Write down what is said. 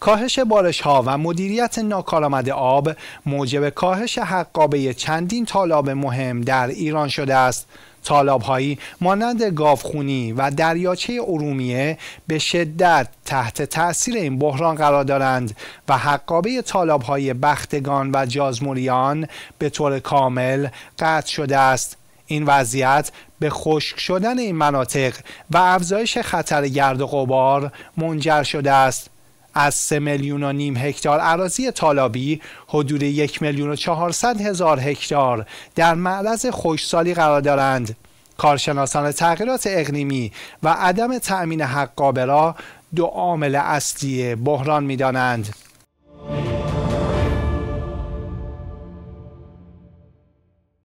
کاهش بارش ها و مدیریت ناکارآمد آب موجب کاهش حقابه چندین تالاب مهم در ایران شده است هایی مانند گاوخونی و دریاچه ارومیه به شدت تحت تاثیر این بحران قرار دارند و حقابه های بختگان و جازموریان به طور کامل قطع شده است این وضعیت به خشک شدن این مناطق و افزایش خطر گرد و غبار منجر شده است از 3 میلیون و نیم هکتار اراضی طالابی حدود 1 میلیون و 400 هزار هکتار در معرض خوشسالی قرار دارند. کارشناسان تغییرات اقلیمی و عدم تأمین حقابه را دو عامل اصلی بحران دانند.